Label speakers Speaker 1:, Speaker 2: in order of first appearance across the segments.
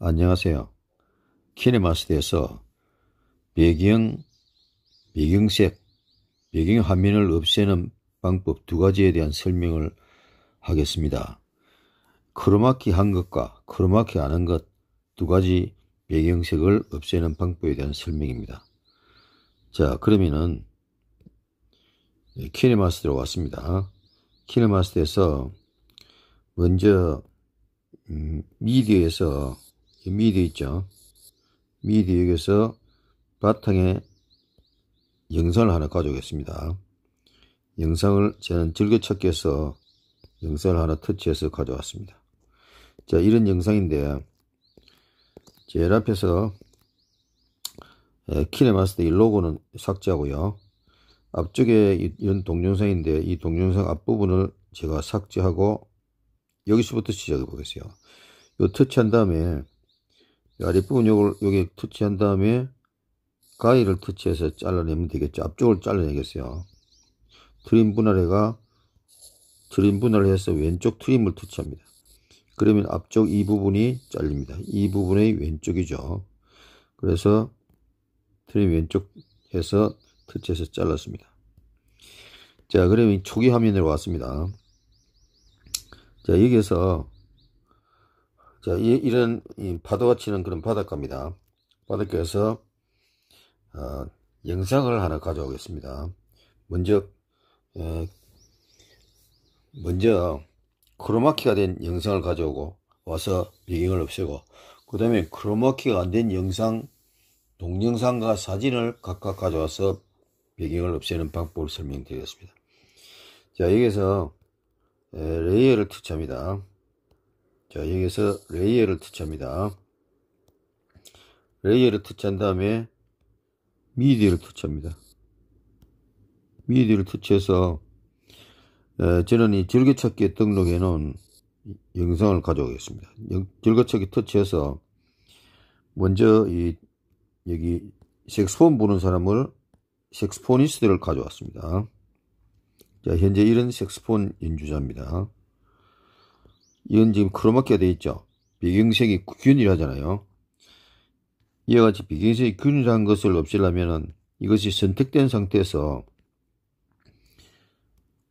Speaker 1: 안녕하세요. 키네마스터에서 배경, 배경색, 배경 화면을 없애는 방법 두 가지에 대한 설명을 하겠습니다. 크로마키 한 것과 크로마키 않은 것두 가지 배경색을 없애는 방법에 대한 설명입니다. 자, 그러면은 키네마스터로 왔습니다. 키네마스터에서 먼저 음, 미디어에서 미디어 있죠. 미디어 여기서 바탕에 영상을 하나 가져오겠습니다. 영상을 저는 즐겨찾기 에서 영상을 하나 터치해서 가져왔습니다. 자 이런 영상인데 제일 앞에서 키네마스터 어, 이 로고는 삭제하고요. 앞쪽에 이런 동영상인데 이 동영상 앞부분을 제가 삭제하고 여기서부터 시작해 보겠습니다이 터치한 다음에 아랫부분 요걸 여기 터치한 다음에 가위를 터치해서 잘라내면 되겠죠. 앞쪽을 잘라내겠어요. 트림 분할해가 트림 분할을 해서 왼쪽 트림을 터치합니다. 그러면 앞쪽 이 부분이 잘립니다. 이 부분의 왼쪽이죠. 그래서 트림 왼쪽에서 터치해서 잘랐습니다. 자, 그러면 초기 화면으로 왔습니다. 자, 여기에서 자, 이, 런 파도가 치는 그런 바닷가입니다. 바닷가에서 어, 영상을 하나 가져오겠습니다. 먼저 에, 예, 먼저 크로마키가 된 영상을 가져오고 와서 비경을 없애고 그 다음에 크로마키가 안 된 영상 동영상과 사진을 각각 가져와서 배경을 없애는 방법을 설명드리겠습니다. 자, 여기서 레이어를 터치합니다. 자, 여기서 레이어를 터치합니다. 레이어를 터치한 다음에 미디를 어 터치합니다. 미디를 어 터치해서 저는 이 즐겨찾기에 등록해 놓은 영상을 가져오겠습니다. 즐겨찾기 터치해서 먼저 이 여기 색스폰 부는 사람을 색스포니스트를 가져왔습니다. 자, 현재 이런 색스폰 연주자입니다. 이건 지금 크로마키가 되어 있죠. 배경색이 균일하잖아요. 이와 같이 배경색이 균일한 것을 없애려면 이것이 선택된 상태에서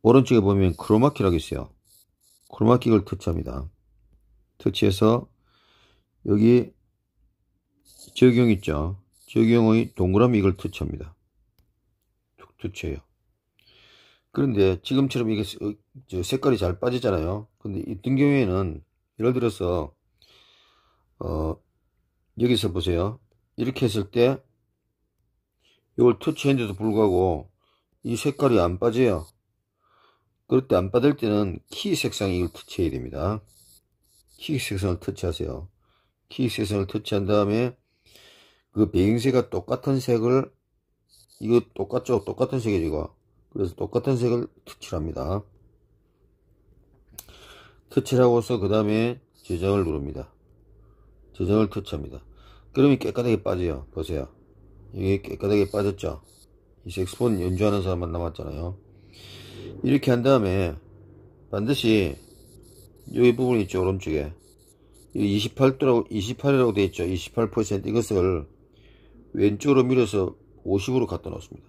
Speaker 1: 오른쪽에 보면 크로마키라고 있어요. 크로마키를 터치합니다. 터치해서 여기 적용 있죠. 적용의 동그라미 이걸 터치합니다. 툭 터치해요. 그런데 지금처럼 이게 어, 색깔이 잘 빠지잖아요. 근데 이등 경우에는 예를 들어서 어 여기서 보세요. 이렇게 했을 때 이걸 터치했는데도 불구하고 이 색깔이 안 빠져요. 그럴 때 안 빠질 때는 키 색상 이걸 터치해야 됩니다. 키 색상을 터치하세요. 키 색상을 터치한 다음에 그 배경색과 똑같은 색을 이거 똑같죠 똑같은 색이죠 그래서 똑같은 색을 터치합니다 터치하고서 그 다음에 저장을 누릅니다 저장을 터치합니다 그러면 깨끗하게 빠져요 보세요 이게 깨끗하게 빠졌죠 이 색스폰 연주하는 사람만 남았잖아요 이렇게 한 다음에 반드시 여기 부분 있죠 오른쪽에 28도라고 28이라고 되어 있죠 28% 이것을 왼쪽으로 밀어서 50으로 갖다 놓습니다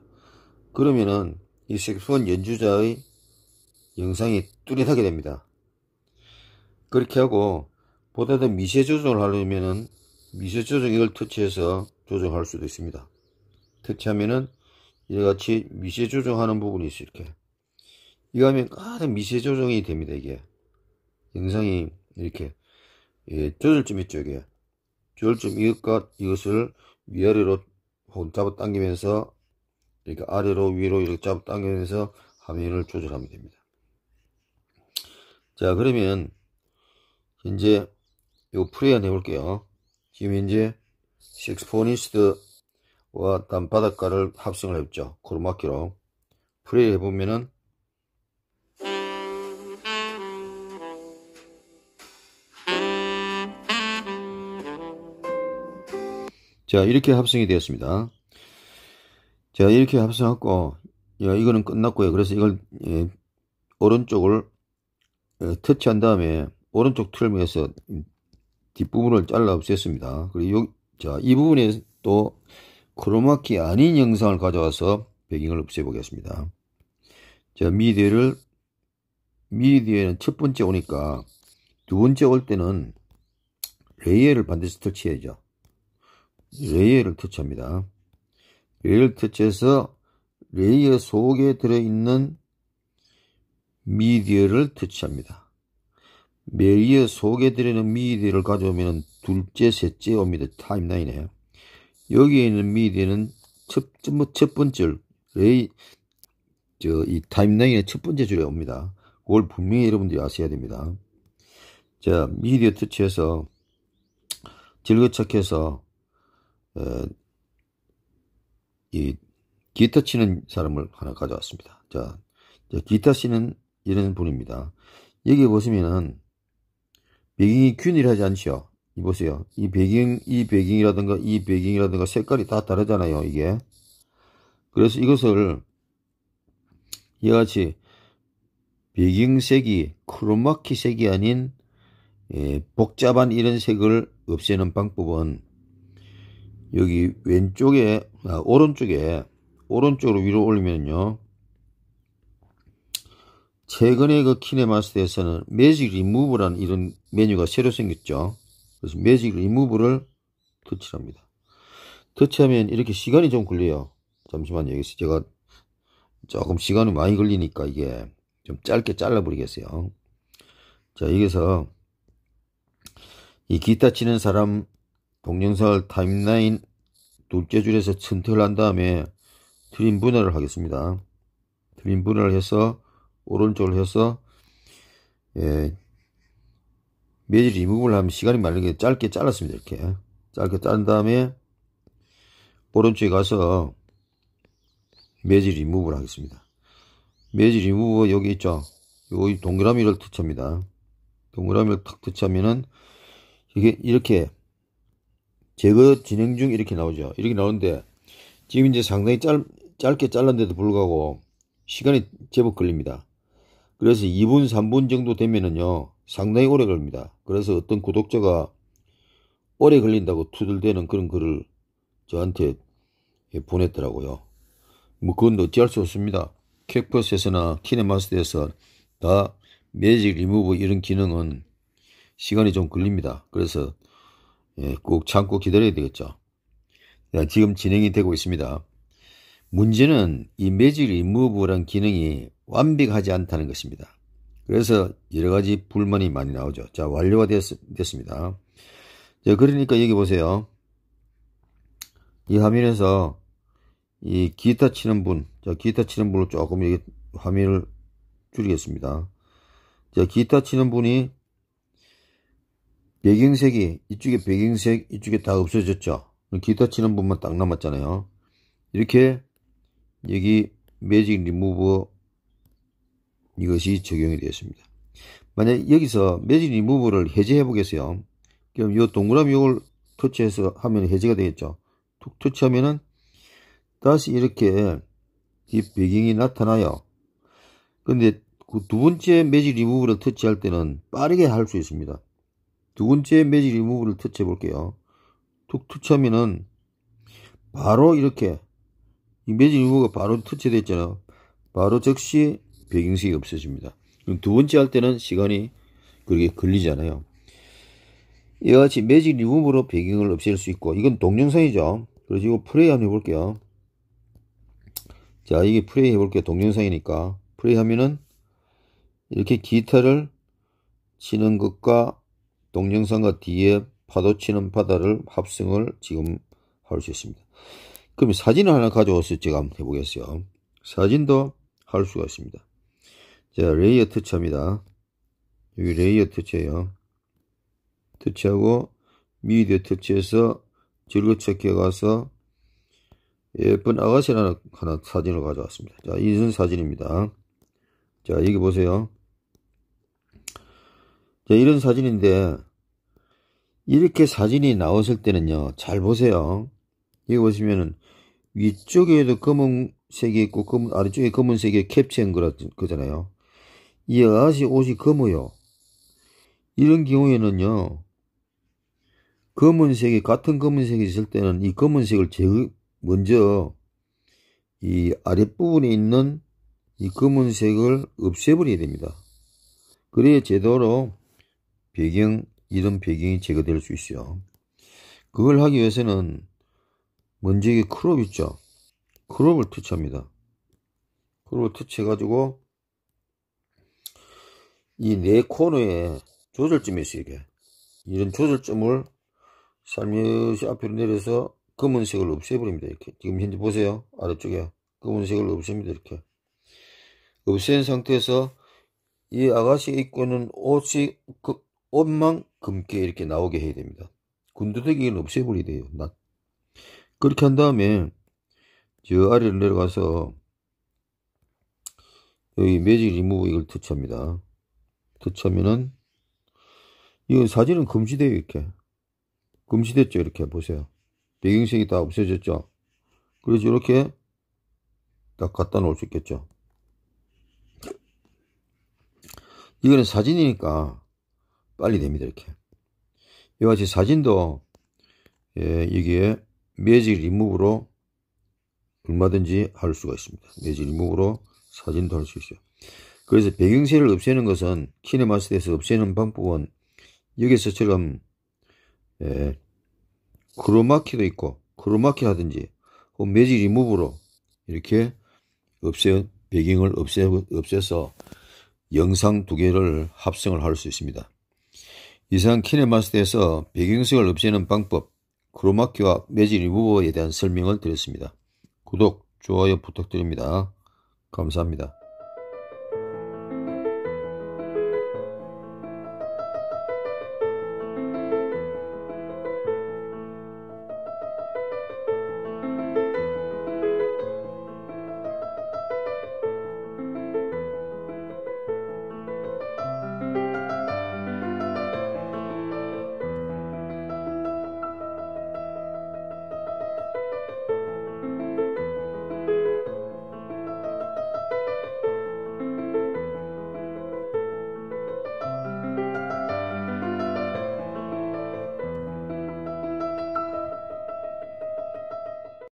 Speaker 1: 그러면은 이 색소폰 연주자의 영상이 뚜렷하게 됩니다. 그렇게 하고 보다 더 미세 조정을 하려면은 미세 조정 이걸 터치해서 조정할 수도 있습니다. 터치하면은 이같이 미세 조정하는 부분이 있어요. 이렇게 이거 하면 가득 미세 조정이 됩니다. 이게 영상이 이렇게 예, 조절점 있죠. 이게 조절점 이것과 이것을 위아래로 혹은 잡아당기면서 그러니까 아래로 위로 이렇게 잡아당기면서 화면을 조절하면 됩니다. 자 그러면 이제 요 프레이한 해볼게요. 지금 이제 식스포니스트와 단바닥가를 합성을 했죠. 코르마키로 프레이 해보면은 자, 이렇게 합성이 되었습니다. 자, 이렇게 합성하고, 야, 이거는 끝났고요. 그래서 이걸, 예, 오른쪽을 예, 터치한 다음에, 오른쪽 틀면서 뒷부분을 잘라 없앴습니다. 그리고 요, 자, 이 부분에 또 크로마키 아닌 영상을 가져와서 배경을 없애보겠습니다. 자, 미디어를, 미디어는 첫 번째 오니까, 두 번째 올 때는 레이어를 반드시 터치해야죠. 레이어를 터치합니다. 레이어를 터치해서 레이어 속에 들어있는 미디어를 터치합니다. 레이어 속에 들어있는 미디어를 가져오면 둘째, 셋째 옵니다. 타임라인에. 여기에 있는 미디어는 첫, 뭐 첫 번째 레이, 저, 이 타임라인의 첫 번째 줄에 옵니다. 그걸 분명히 여러분들이 아셔야 됩니다. 자, 미디어 터치해서 즐거찾기해서 어, 이 기타 치는 사람을 하나 가져왔습니다. 자, 기타 치는 이런 분입니다. 여기 보시면은 배경이 균일하지 않죠. 이 보세요. 이 배경, 이 배경이라든가 이 배경이라든가 색깔이 다 다르잖아요. 이게. 그래서 이것을 이와 같이 배경색이 크로마키 색이 아닌 예, 복잡한 이런 색을 없애는 방법은 여기 왼쪽에 아, 오른쪽에 오른쪽으로 위로 올리면요 최근에 그 키네마스터에서는 매직 리무브라는 이런 메뉴가 새로 생겼죠 그래서 매직 리무브를 터치합니다 터치하면 이렇게 시간이 좀 걸려요 잠시만요 여기서 제가 조금 시간이 많이 걸리니까 이게 좀 짧게 잘라 버리겠어요 자 여기서 이 기타 치는 사람 동영상을 타임라인 둘째 줄에서 선택을 한 다음에 트림 분할을 하겠습니다. 트림 분할을 해서 오른쪽을 해서 예, 매질 리무브를 하면 시간이 말리게 짧게 잘랐습니다. 이렇게 짧게 자른 다음에 오른쪽에 가서 매질 리무브를 하겠습니다. 매질 리무브 여기 있죠. 여기 동그라미를 터치합니다. 동그라미를 탁 터치하면은 이게 이렇게 제거 진행 중 이렇게 나오죠. 이렇게 나오는데 지금 이제 상당히 짧, 짧게 잘랐는데도 불구하고 시간이 제법 걸립니다. 그래서 2분, 3분 정도 되면은요, 상당히 오래 걸립니다. 그래서 어떤 구독자가 오래 걸린다고 투덜대는 그런 글을 저한테 보냈더라고요. 뭐 그건 어찌할 수 없습니다. 캡스에서나 키네마스터에서 다 매직 리무브 이런 기능은 시간이 좀 걸립니다. 그래서 예, 꼭 참고 기다려야 되겠죠. 지금 진행이 되고 있습니다. 문제는 이 매직 리무브란 기능이 완벽하지 않다는 것입니다. 그래서 여러 가지 불만이 많이 나오죠. 자, 완료가 됐, 습니다 자, 그러니까 여기 보세요. 이 화면에서 이 기타 치는 분, 자, 기타 치는 분을 조금 여기 화면을 줄이겠습니다. 자, 기타 치는 분이 배경색이 이쪽에 배경색 이쪽에 다 없어졌죠 기타 치는 부분만 딱 남았잖아요 이렇게 여기 매직 리무버 이것이 적용이 되었습니다 만약 여기서 매직 리무버를 해제해 보겠어요 그럼 이 동그라미 이걸 터치해서 하면 해제가 되겠죠 툭 터치하면은 다시 이렇게 이 배경이 나타나요 근데 그 두 번째 매직 리무버를 터치할 때는 빠르게 할 수 있습니다 두 번째 매직 리무브를 터치해 볼게요. 툭 터치하면은 바로 이렇게 이 매직 리무브가 바로 터치됐잖아요. 바로 즉시 배경색이 없어집니다. 그럼 두 번째 할 때는 시간이 그렇게 걸리잖아요. 이와 같이 매직 리무브로 배경을 없앨 수 있고 이건 동영상이죠. 그리고이 플레이 한번 해볼게요. 자 이게 플레이 해볼게요. 동영상이니까 플레이 하면은 이렇게 기타를 치는 것과 동영상과 뒤에 파도 치는 바다를 합성을 지금 할 수 있습니다. 그럼 사진을 하나 가져왔어요 제가 한번 해보겠어요. 사진도 할 수가 있습니다. 자, 레이어 터치합니다. 여기 레이어 터치예요. 터치하고 미디어 터치해서 즐거 찾기에 가서 예쁜 아가씨 하나, 하나 사진을 가져왔습니다. 자, 이런 사진입니다. 자, 여기 보세요. 자, 이런 사진인데 이렇게 사진이 나왔을 때는요 잘 보세요 여기 보시면은 위쪽에도 검은색이 있고 검은, 아래쪽에 검은색이 캡처한 거잖아요이 아가씨 옷이 검어요 이런 경우에는요 검은색이 같은 검은색이 있을 때는 이 검은색을 제일 먼저 이 아랫부분에 있는 이 검은색을 없애버려야 됩니다 그래야 제대로 배경 이런 배경이 제거될 수 있어요. 그걸 하기 위해서는 먼지에게 크롭 있죠. 크롭을 터치합니다. 크롭을 터치해가지고 이 네 코너에 조절점이 있어요. 이게. 이런 조절점을 살며시 앞으로 내려서 검은색을 없애버립니다. 이렇게 지금 현재 보세요. 아래쪽에 검은색을 없앱니다. 이렇게 없앤 상태에서 이 아가씨 입고 있는 옷이 그 옷만 검게 이렇게 나오게 해야 됩니다. 군두대기는 없애버려야 돼요. 낫. 그렇게 한 다음에 저 아래로 내려가서 여기 매직 리무브 이걸 터치합니다. 터치하면은 이 사진은 금지돼요 이렇게 금지됐죠 이렇게 보세요 배경색이 다 없어졌죠 그래서 이렇게 딱 갖다 놓을 수 있겠죠 이거는 사진이니까 빨리 됩니다. 이렇게. 이와 같이 사진도 예, 여기에 매직 리무브로 얼마든지 할 수가 있습니다. 매직 리무브로 사진도 할 수 있어요. 그래서 배경색을 없애는 것은 키네마스터에서 없애는 방법은 여기서처럼 예, 크로마키도 있고 크로마키 하든지 매직 리무브로 이렇게 없애 배경을 없애, 없애서 영상 두 개를 합성을 할 수 있습니다. 이상 키네마스터에서 배경색을 없애는 방법, 크로마키와 매직 리무버에 대한 설명을 드렸습니다. 구독, 좋아요 부탁드립니다. 감사합니다.